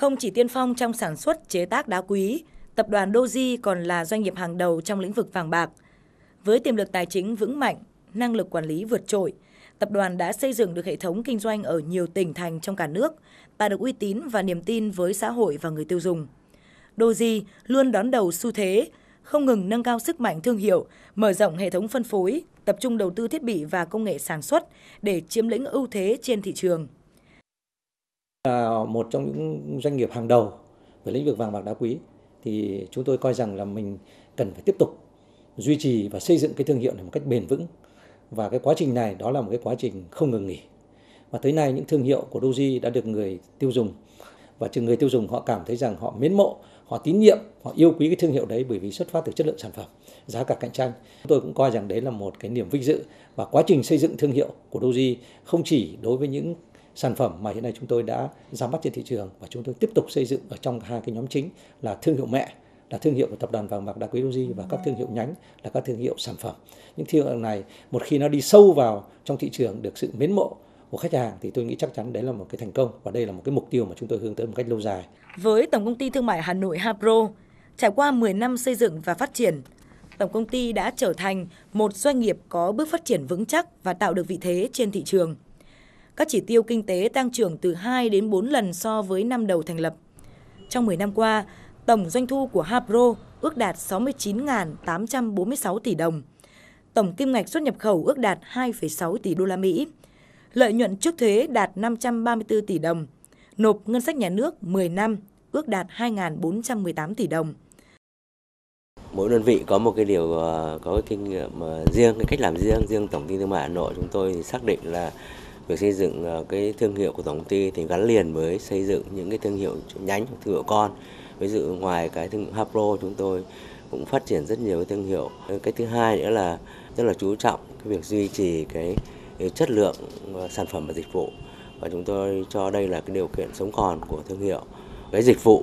Không chỉ tiên phong trong sản xuất chế tác đá quý, tập đoàn Doji còn là doanh nghiệp hàng đầu trong lĩnh vực vàng bạc. Với tiềm lực tài chính vững mạnh, năng lực quản lý vượt trội, tập đoàn đã xây dựng được hệ thống kinh doanh ở nhiều tỉnh thành trong cả nước, tạo được uy tín và niềm tin với xã hội và người tiêu dùng. Doji luôn đón đầu xu thế, không ngừng nâng cao sức mạnh thương hiệu, mở rộng hệ thống phân phối, tập trung đầu tư thiết bị và công nghệ sản xuất để chiếm lĩnh ưu thế trên thị trường là ờ, một trong những doanh nghiệp hàng đầu về lĩnh vực vàng bạc đá quý thì chúng tôi coi rằng là mình cần phải tiếp tục duy trì và xây dựng cái thương hiệu này một cách bền vững và cái quá trình này đó là một cái quá trình không ngừng nghỉ và tới nay những thương hiệu của Doji đã được người tiêu dùng và chừng người tiêu dùng họ cảm thấy rằng họ mến mộ họ tín nhiệm họ yêu quý cái thương hiệu đấy bởi vì xuất phát từ chất lượng sản phẩm giá cả cạnh tranh tôi cũng coi rằng đấy là một cái niềm vinh dự và quá trình xây dựng thương hiệu của Doji không chỉ đối với những sản phẩm mà hiện nay chúng tôi đã ra mắt trên thị trường và chúng tôi tiếp tục xây dựng ở trong hai cái nhóm chính là thương hiệu mẹ là thương hiệu của tập đoàn vàng bạc đá quý Doji và các thương hiệu nhánh là các thương hiệu sản phẩm. Những thương hiệu này một khi nó đi sâu vào trong thị trường được sự mến mộ của khách hàng thì tôi nghĩ chắc chắn đấy là một cái thành công và đây là một cái mục tiêu mà chúng tôi hướng tới một cách lâu dài. Với Tổng công ty Thương mại Hà Nội Hapro, trải qua 10 năm xây dựng và phát triển, Tổng công ty đã trở thành một doanh nghiệp có bước phát triển vững chắc và tạo được vị thế trên thị trường các chỉ tiêu kinh tế tăng trưởng từ 2 đến 4 lần so với năm đầu thành lập. Trong 10 năm qua, tổng doanh thu của Hapro ước đạt 69.846 tỷ đồng. Tổng kim ngạch xuất nhập khẩu ước đạt 2,6 tỷ đô la Mỹ. Lợi nhuận trước thuế đạt 534 tỷ đồng. Nộp ngân sách nhà nước 10 năm ước đạt 2.418 tỷ đồng. Mỗi đơn vị có một cái điều ờ, có cái kinh nghiệm ờ, riêng, cái cách làm riêng, riêng Tổng ty thương mại Hà Nội chúng tôi xác định là việc xây dựng ờ, cái thương hiệu của tổng công ty thì gắn liền với xây dựng những cái thương hiệu nhánh thương hiệu con ví dụ ngoài cái thương hiệu Hapro chúng tôi cũng phát triển rất nhiều cái thương hiệu ờ, cái thứ hai nữa là rất là chú trọng cái việc duy trì cái, cái chất lượng ờ, sản phẩm và dịch vụ và chúng tôi cho đây là cái điều kiện sống còn của thương hiệu cái dịch vụ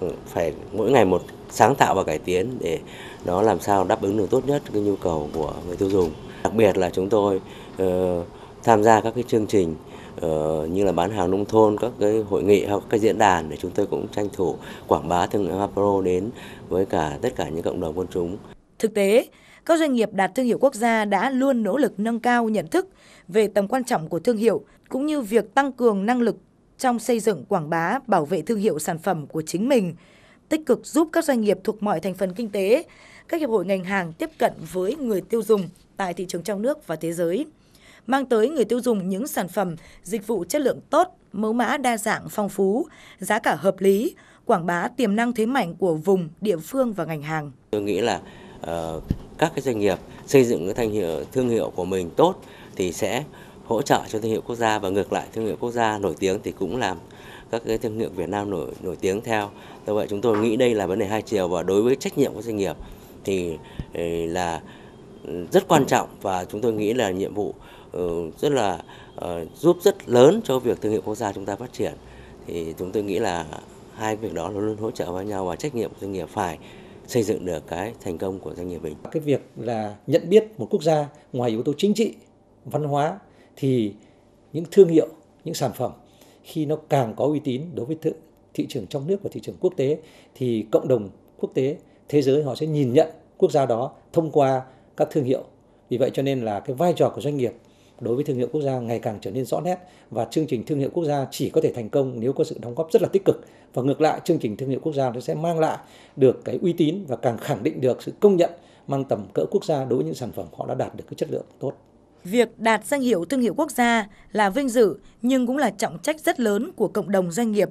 ừ, phải mỗi ngày một sáng tạo và cải tiến để nó làm sao đáp ứng được tốt nhất cái nhu cầu của người tiêu dùng đặc biệt là chúng tôi uh, tham gia các cái chương trình ờ, như là bán hàng nông thôn, các cái hội nghị hoặc các diễn đàn để chúng tôi cũng tranh thủ quảng bá thương hiệu Hapro đến với cả tất cả những cộng đồng quân chúng. Thực tế, các doanh nghiệp đạt thương hiệu quốc gia đã luôn nỗ lực nâng cao nhận thức về tầm quan trọng của thương hiệu cũng như việc tăng cường năng lực trong xây dựng quảng bá bảo vệ thương hiệu sản phẩm của chính mình tích cực giúp các doanh nghiệp thuộc mọi thành phần kinh tế các hiệp hội ngành hàng tiếp cận với người tiêu dùng tại thị trường trong nước và thế giới mang tới người tiêu dùng những sản phẩm, dịch vụ chất lượng tốt, mẫu mã đa dạng phong phú, giá cả hợp lý, quảng bá tiềm năng thế mạnh của vùng, địa phương và ngành hàng. Tôi nghĩ là uh, các cái doanh nghiệp xây dựng cái thương hiệu, thương hiệu của mình tốt thì sẽ hỗ trợ cho thương hiệu quốc gia và ngược lại thương hiệu quốc gia nổi tiếng thì cũng làm các cái thương hiệu Việt Nam nổi nổi tiếng theo. Do vậy chúng tôi nghĩ đây là vấn đề hai chiều và đối với trách nhiệm của doanh nghiệp thì ờ, là rất quan trọng và chúng tôi nghĩ là nhiệm vụ Ừ, rất là ờ, giúp rất lớn cho việc thương hiệu quốc gia chúng ta phát triển thì chúng tôi nghĩ là hai việc đó luôn luôn hỗ trợ với nhau và trách nhiệm của doanh nghiệp phải xây dựng được cái thành công của doanh nghiệp mình. Cái việc là nhận biết một quốc gia ngoài yếu tố chính trị, văn hóa thì những thương hiệu, những sản phẩm khi nó càng có uy tín đối với thị trường trong nước và thị trường quốc tế thì cộng đồng quốc tế, thế giới họ sẽ nhìn nhận quốc gia đó thông qua các thương hiệu. Vì vậy cho nên là cái vai trò của doanh nghiệp đối với thương hiệu quốc gia ngày càng trở nên rõ nét và chương trình thương hiệu quốc gia chỉ có thể thành công nếu có sự đóng góp rất là tích cực và ngược lại chương trình thương hiệu quốc gia nó sẽ mang lại được cái uy tín và càng khẳng định được sự công nhận mang tầm cỡ quốc gia đối với những sản phẩm họ đã đạt được cái chất lượng tốt. Việc đạt danh hiệu thương hiệu quốc gia là vinh dự nhưng cũng là trọng trách rất lớn của cộng đồng doanh nghiệp.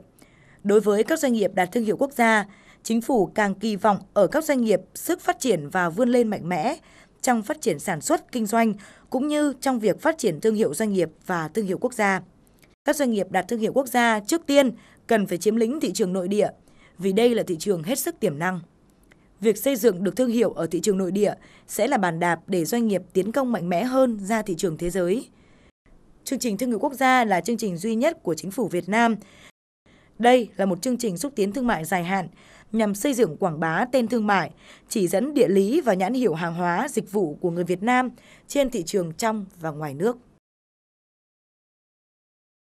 Đối với các doanh nghiệp đạt thương hiệu quốc gia, chính phủ càng kỳ vọng ở các doanh nghiệp sức phát triển và vươn lên mạnh mẽ, trong phát triển sản xuất, kinh doanh cũng như trong việc phát triển thương hiệu doanh nghiệp và thương hiệu quốc gia. Các doanh nghiệp đạt thương hiệu quốc gia trước tiên cần phải chiếm lĩnh thị trường nội địa vì đây là thị trường hết sức tiềm năng. Việc xây dựng được thương hiệu ở thị trường nội địa sẽ là bàn đạp để doanh nghiệp tiến công mạnh mẽ hơn ra thị trường thế giới. Chương trình thương hiệu quốc gia là chương trình duy nhất của chính phủ Việt Nam. Đây là một chương trình xúc tiến thương mại dài hạn nhằm xây dựng quảng bá tên thương mại, chỉ dẫn địa lý và nhãn hiệu hàng hóa, dịch vụ của người Việt Nam trên thị trường trong và ngoài nước.